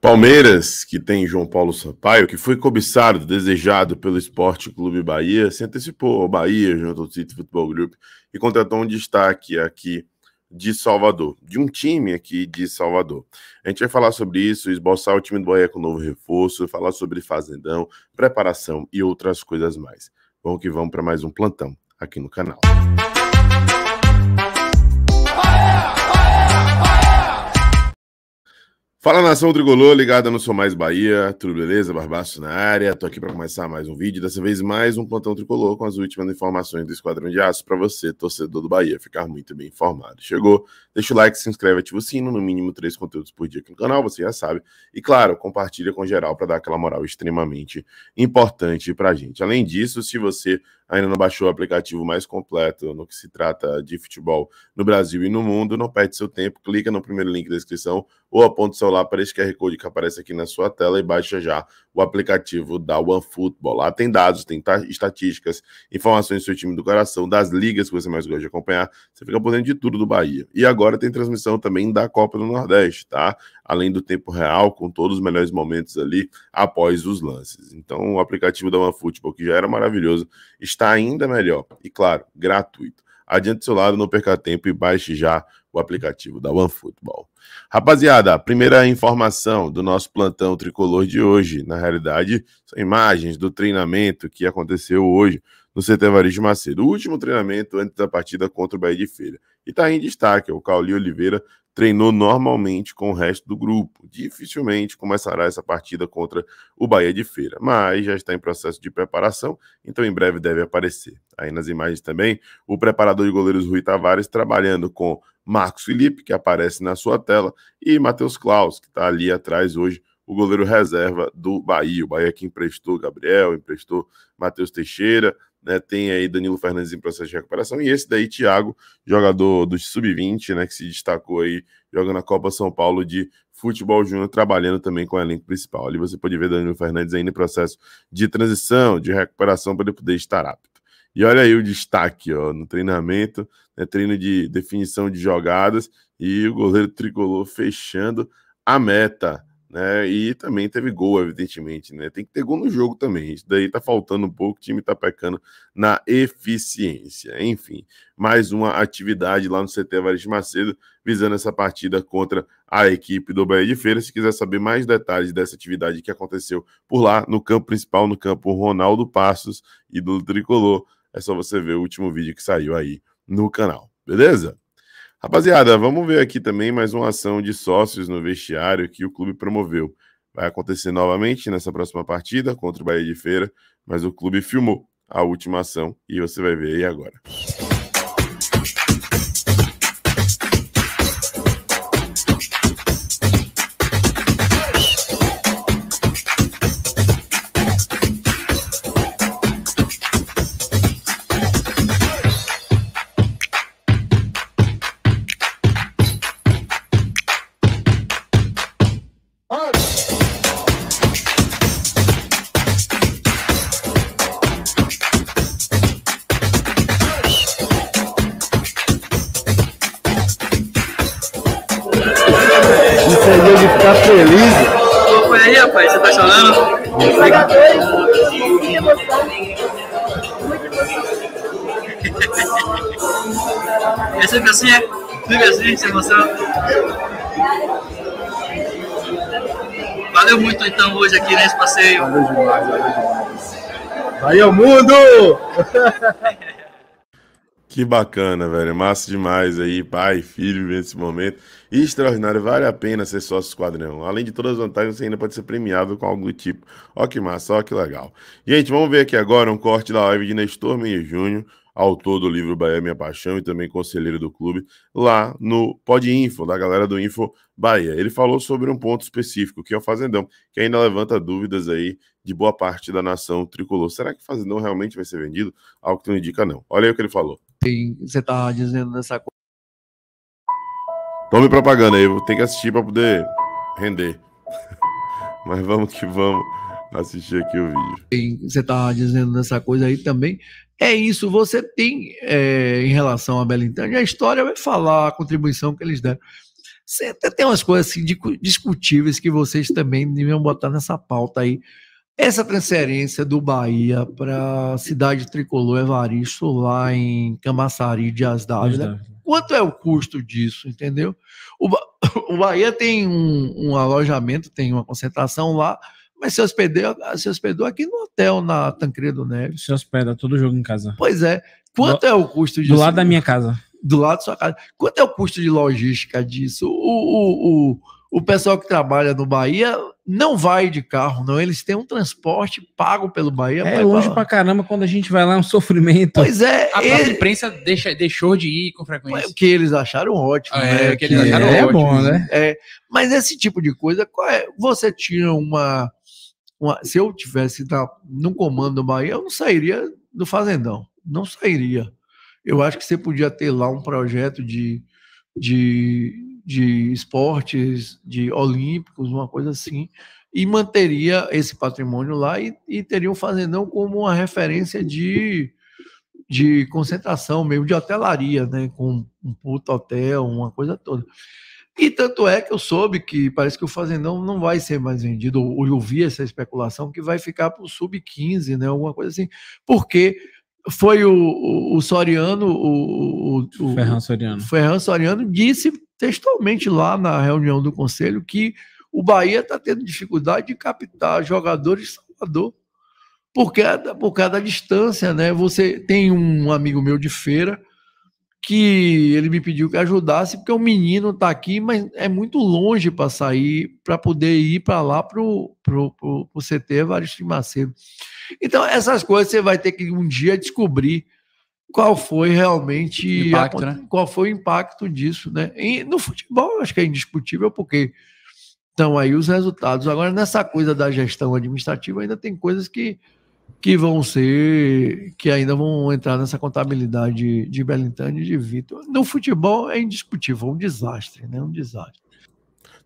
Palmeiras, que tem João Paulo Sampaio, que foi cobiçado, desejado pelo Esporte Clube Bahia, se antecipou ao Bahia junto ao City Futebol Group e contratou um destaque aqui de Salvador, de um time aqui de Salvador. A gente vai falar sobre isso, esboçar o time do Bahia com novo reforço, falar sobre Fazendão, preparação e outras coisas mais. Vamos que vamos para mais um plantão aqui no canal. Música Fala nação Trigolô, ligada no Sou Mais Bahia, tudo beleza? Barbaço na área, tô aqui para começar mais um vídeo, dessa vez mais um plantão tricolor com as últimas informações do Esquadrão de Aço para você, torcedor do Bahia, ficar muito bem informado. Chegou? Deixa o like, se inscreve, ativa o sino, no mínimo três conteúdos por dia aqui no canal, você já sabe. E claro, compartilha com geral para dar aquela moral extremamente importante pra gente. Além disso, se você ainda não baixou o aplicativo mais completo no que se trata de futebol no Brasil e no mundo, não perde seu tempo, clica no primeiro link da descrição ou aponta o celular para esse QR Code que aparece aqui na sua tela e baixa já o aplicativo da OneFootball. Lá tem dados, tem estatísticas, informações do seu time do coração, das ligas que você mais gosta de acompanhar. Você fica por dentro de tudo do Bahia. E agora tem transmissão também da Copa do Nordeste, tá? Além do tempo real, com todos os melhores momentos ali após os lances. Então, o aplicativo da OneFootball, que já era maravilhoso, está ainda melhor. E claro, gratuito. Adiante do seu lado, não perca tempo e baixe já o aplicativo da OneFootball. Rapaziada, a primeira informação do nosso plantão tricolor de hoje, na realidade, são imagens do treinamento que aconteceu hoje no CT Varejo Macedo, o último treinamento antes da partida contra o Bahia de Feira. E está em destaque, o Cauli Oliveira treinou normalmente com o resto do grupo. Dificilmente começará essa partida contra o Bahia de Feira, mas já está em processo de preparação, então em breve deve aparecer. Aí nas imagens também, o preparador de goleiros Rui Tavares trabalhando com Marcos Felipe, que aparece na sua tela, e Matheus Klaus, que está ali atrás hoje, o goleiro reserva do Bahia. O Bahia que emprestou Gabriel, emprestou Matheus Teixeira, né, tem aí Danilo Fernandes em processo de recuperação, e esse daí, Thiago, jogador do Sub-20, né, que se destacou aí, jogando a Copa São Paulo de Futebol Júnior, trabalhando também com o elenco principal. Ali você pode ver Danilo Fernandes ainda em processo de transição, de recuperação, para ele poder estar apto. E olha aí o destaque, ó, no treinamento, né, treino de definição de jogadas, e o goleiro tricolor fechando a meta. Né? E também teve gol, evidentemente, né? Tem que ter gol no jogo também. Isso daí tá faltando um pouco, o time tá pecando na eficiência. Enfim, mais uma atividade lá no CT Evaristo Macedo, visando essa partida contra a equipe do Bahia de Feira. Se quiser saber mais detalhes dessa atividade que aconteceu por lá, no campo principal, no campo Ronaldo Passos e do Tricolor, é só você ver o último vídeo que saiu aí no canal, beleza? Rapaziada, vamos ver aqui também mais uma ação de sócios no vestiário que o clube promoveu. Vai acontecer novamente nessa próxima partida contra o Bahia de Feira, mas o clube filmou a última ação e você vai ver aí agora. acendeu de ficar feliz. Foi aí, rapaz. Você tá chorando? Muito emoção. Muito emoção. É sempre assim, é? Sempre assim, sem emoção. Valeu muito então hoje aqui nesse passeio. Valeu demais, valeu demais. Valeu mundo! Que bacana, velho. Massa demais aí, pai, filho, nesse momento. Extraordinário, vale a pena ser sócio esquadrão. Além de todas as vantagens, você ainda pode ser premiado com algum tipo. Ó que massa, ó que legal. Gente, vamos ver aqui agora um corte da live de Nestor Meio Júnior, autor do livro Bahia Minha Paixão e também conselheiro do clube, lá no Pod Info, da galera do Info Bahia. Ele falou sobre um ponto específico, que é o Fazendão, que ainda levanta dúvidas aí de boa parte da nação tricolor. Será que o Fazendão realmente vai ser vendido? Algo que não indica, não. Olha aí o que ele falou tem, você tá dizendo nessa coisa. Tome propaganda aí, vou ter que assistir para poder render. Mas vamos que vamos assistir aqui o vídeo. Tem, você tá dizendo nessa coisa aí também. É isso, você tem é, em relação a Belintândia, a história vai falar a contribuição que eles deram. Você até tem umas coisas assim, discutíveis que vocês também deviam botar nessa pauta aí essa transferência do Bahia para a cidade tricolor Evaristo, lá em Camaçari Dias né? d'Ávila, quanto é o custo disso, entendeu? O, ba... o Bahia tem um, um, alojamento, tem uma concentração lá, mas se hospedou, se hospedou aqui no hotel, na Tancredo Neves. Se hospeda todo jogo em casa. Pois é. Quanto do... é o custo disso? Do lado da minha casa. Do lado da sua casa. Quanto é o custo de logística disso? o, o, o o pessoal que trabalha no Bahia não vai de carro, não. Eles têm um transporte pago pelo Bahia. É longe pra caramba quando a gente vai lá, é um sofrimento. Pois é. A ele... imprensa deixa, deixou de ir com frequência. O que eles acharam ótimo. Ah, é, né? que eles acharam é, ótimo. É bom, né? É, mas esse tipo de coisa, é? você tinha uma, uma, Se eu tivesse no comando do Bahia, eu não sairia do Fazendão. Não sairia. Eu acho que você podia ter lá um projeto de, de de esportes, de olímpicos, uma coisa assim, e manteria esse patrimônio lá e, e teria o fazendão como uma referência de, de concentração mesmo, de hotelaria, né, com um puto hotel, uma coisa toda. E tanto é que eu soube que parece que o Fazendão não vai ser mais vendido, ou eu vi essa especulação, que vai ficar para o sub-15, né? Alguma coisa assim. Porque foi o, o, o Soriano, o, o, Ferran Soriano. Ferran Soriano disse textualmente lá na reunião do conselho que o Bahia está tendo dificuldade de captar jogadores de Salvador por causa, por cada da distância, né? Você tem um amigo meu de feira que ele me pediu que ajudasse porque o menino está aqui, mas é muito longe para sair, para poder ir para lá para o CT Evaristo de Macedo. Então essas coisas você vai ter que um dia descobrir qual foi realmente impacto, a, né? qual foi o impacto disso, né? E no futebol acho que é indiscutível porque estão aí os resultados. Agora nessa coisa da gestão administrativa ainda tem coisas que que vão ser que ainda vão entrar nessa contabilidade de Belintani e de Vitor. No futebol é indiscutível, é um desastre, né? É um desastre.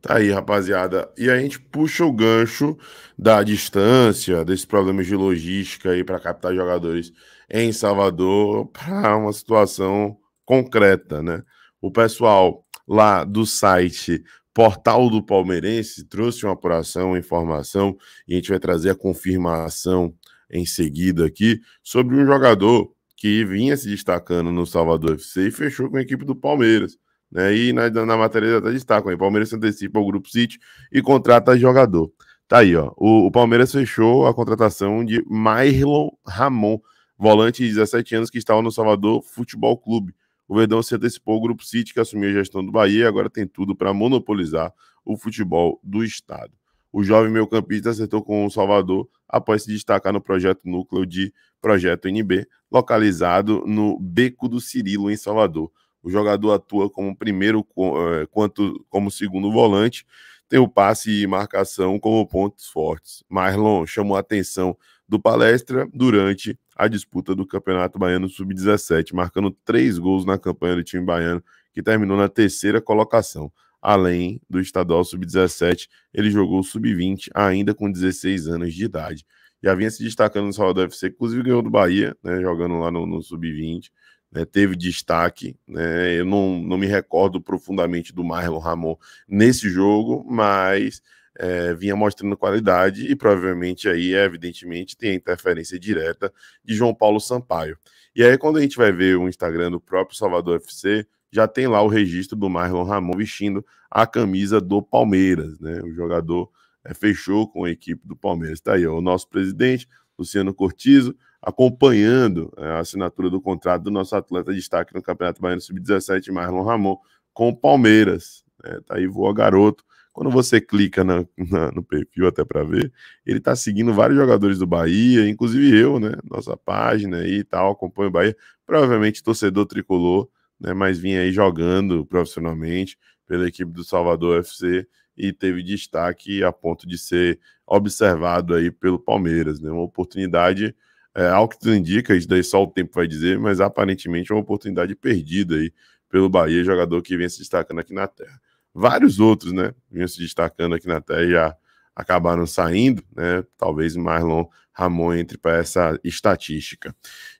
Tá aí, rapaziada. E a gente puxa o gancho da distância, desses problemas de logística aí para captar jogadores em Salvador para uma situação concreta, né? O pessoal lá do site Portal do Palmeirense trouxe uma apuração, uma informação, e a gente vai trazer a confirmação em seguida aqui sobre um jogador que vinha se destacando no Salvador FC e fechou com a equipe do Palmeiras. Né? E na, na matéria até destaca aí, né? Palmeiras antecipa o Grupo City e contrata jogador. Tá aí, ó. O, o Palmeiras fechou a contratação de Mairlon Ramon, volante de 17 anos que estava no Salvador Futebol Clube. O Verdão se antecipou ao Grupo City, que assumiu a gestão do Bahia e agora tem tudo para monopolizar o futebol do Estado. O jovem meio-campista acertou com o Salvador após se destacar no projeto núcleo de Projeto NB, localizado no Beco do Cirilo, em Salvador. O jogador atua como primeiro eh, quanto como segundo volante, tem o passe e marcação como pontos fortes. Marlon chamou a atenção do Palestra durante a disputa do Campeonato Baiano Sub-17, marcando três gols na campanha do time baiano, que terminou na terceira colocação. Além do estadual Sub-17, ele jogou Sub-20, ainda com 16 anos de idade. Já vinha se destacando no Salvador FC, inclusive ganhou do Bahia, né, jogando lá no, no Sub-20. Né, teve destaque. Né, eu não, não me recordo profundamente do Marlon Ramon nesse jogo, mas é, vinha mostrando qualidade e provavelmente aí, evidentemente, tem a interferência direta de João Paulo Sampaio. E aí, quando a gente vai ver o Instagram do próprio Salvador FC, já tem lá o registro do Marlon Ramon vestindo a camisa do Palmeiras, né? O jogador é, fechou com a equipe do Palmeiras. Está aí ó, o nosso presidente, Luciano Cortizo, acompanhando é, a assinatura do contrato do nosso atleta de destaque no Campeonato Baiano Sub-17, Marlon Ramon, com o Palmeiras. Está né? Tá aí, voa garoto, quando você clica na, na, no perfil até para ver, ele está seguindo vários jogadores do Bahia, inclusive eu, né? Nossa página aí e tal, acompanho o Bahia. Provavelmente torcedor tricolor, né? Mas vinha aí jogando profissionalmente pela equipe do Salvador FC e teve destaque a ponto de ser observado aí pelo Palmeiras, né? Uma oportunidade, é, ao que tudo indica, isso daí só o tempo vai dizer, mas aparentemente é uma oportunidade perdida aí pelo Bahia, jogador que vem se destacando aqui na terra vários outros, né? Vinham se destacando aqui na tela e já acabaram saindo, né? Talvez Marlon Ramon entre para essa estatística.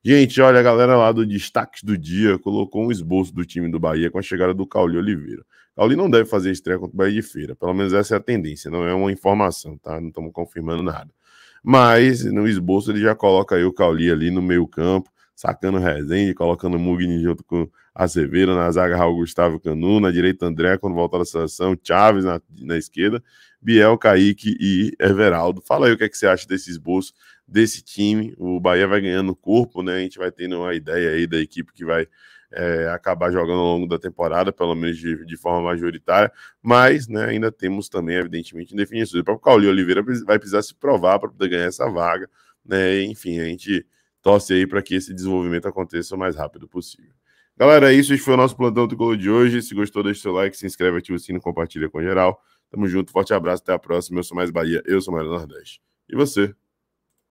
Gente, olha, a galera lá do Destaques do Dia colocou um esboço do time do Bahia com a chegada do Cauli Oliveira. Cauli não deve fazer estreia contra o Bahia de Feira, pelo menos essa é a tendência, não é uma informação, tá? Não estamos confirmando nada. Mas no esboço ele já coloca aí o Cauli ali no meio campo, sacando Rezende, colocando Mugni junto com a Aceveira, na zaga Raul Gustavo Canu, na direita André, quando voltar da seleção, Chaves na, na, esquerda, Biel, Kaique e Everaldo. Fala aí o que, é que você acha desse esboço, desse time. O Bahia vai ganhando corpo, né? A gente vai tendo uma ideia aí da equipe que vai é, acabar jogando ao longo da temporada, pelo menos de, de forma majoritária, mas né, ainda temos também, evidentemente, indefinições. O próprio Cauli Oliveira vai precisar se provar para poder ganhar essa vaga, né? Enfim, a gente torce aí para que esse desenvolvimento aconteça o mais rápido possível. Galera, é isso. Esse foi o nosso plantão tricolor de hoje. Se gostou, deixa seu like, se inscreve, ativa o sino, compartilha com geral. Tamo junto, forte abraço, até a próxima. Eu sou mais Bahia, eu sou mais Nordeste. E você?